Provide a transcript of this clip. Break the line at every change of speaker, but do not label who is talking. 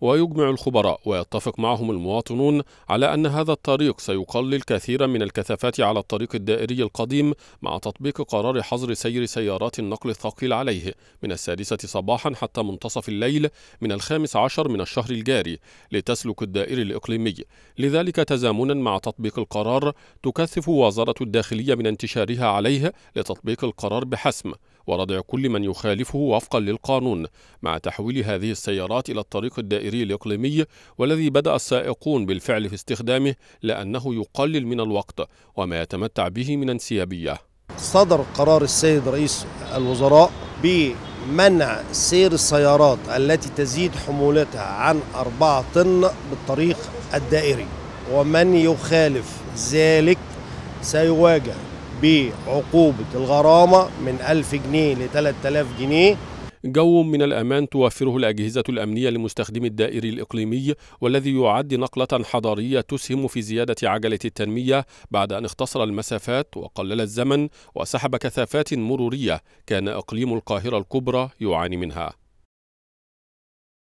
ويجمع الخبراء ويتفق معهم المواطنون على أن هذا الطريق سيقلل كثيرا من الكثافات على الطريق الدائري القديم مع تطبيق قرار حظر سير سيارات النقل الثقيل عليه من السادسة صباحا حتى منتصف الليل من الخامس عشر من الشهر الجاري لتسلك الدائري الإقليمي لذلك تزامنا مع تطبيق القرار تكثف وزارة الداخلية من انتشارها عليه لتطبيق القرار بحسم وردع كل من يخالفه وفقا للقانون مع تحويل هذه السيارات إلى الطريق الدائري الإقليمي والذي بدأ السائقون بالفعل في استخدامه لأنه يقلل من الوقت وما يتمتع به من انسيابية
صدر قرار السيد رئيس الوزراء بمنع سير السيارات التي تزيد حمولتها عن 4 طن بالطريق الدائري ومن يخالف ذلك سيواجه بعقوبة الغرامة من 1000 جنيه
ل 3000 جنيه جو من الأمان توفره الأجهزة الأمنية لمستخدمي الدائري الإقليمي والذي يعد نقلة حضارية تسهم في زيادة عجلة التنمية بعد أن اختصر المسافات وقلل الزمن وسحب كثافات مرورية كان إقليم القاهرة الكبرى يعاني منها